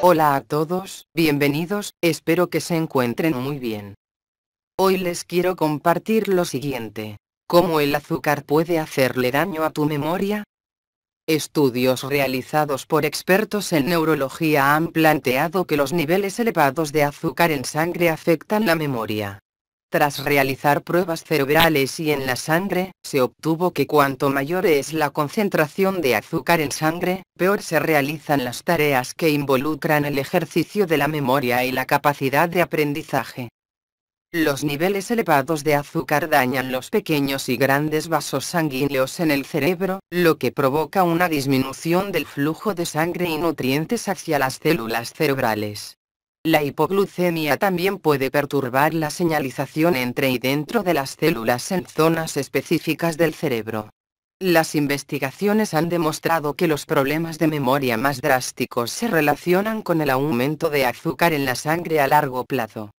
Hola a todos, bienvenidos, espero que se encuentren muy bien. Hoy les quiero compartir lo siguiente. ¿Cómo el azúcar puede hacerle daño a tu memoria? Estudios realizados por expertos en neurología han planteado que los niveles elevados de azúcar en sangre afectan la memoria. Tras realizar pruebas cerebrales y en la sangre, se obtuvo que cuanto mayor es la concentración de azúcar en sangre, peor se realizan las tareas que involucran el ejercicio de la memoria y la capacidad de aprendizaje. Los niveles elevados de azúcar dañan los pequeños y grandes vasos sanguíneos en el cerebro, lo que provoca una disminución del flujo de sangre y nutrientes hacia las células cerebrales. La hipoglucemia también puede perturbar la señalización entre y dentro de las células en zonas específicas del cerebro. Las investigaciones han demostrado que los problemas de memoria más drásticos se relacionan con el aumento de azúcar en la sangre a largo plazo.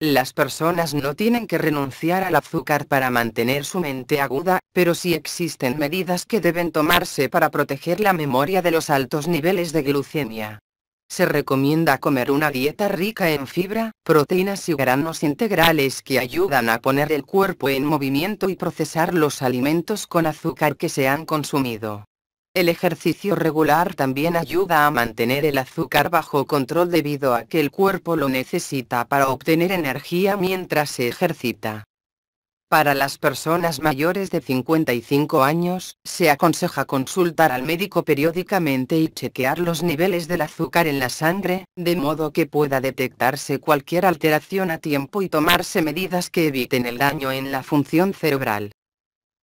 Las personas no tienen que renunciar al azúcar para mantener su mente aguda, pero sí existen medidas que deben tomarse para proteger la memoria de los altos niveles de glucemia. Se recomienda comer una dieta rica en fibra, proteínas y granos integrales que ayudan a poner el cuerpo en movimiento y procesar los alimentos con azúcar que se han consumido. El ejercicio regular también ayuda a mantener el azúcar bajo control debido a que el cuerpo lo necesita para obtener energía mientras se ejercita. Para las personas mayores de 55 años, se aconseja consultar al médico periódicamente y chequear los niveles del azúcar en la sangre, de modo que pueda detectarse cualquier alteración a tiempo y tomarse medidas que eviten el daño en la función cerebral.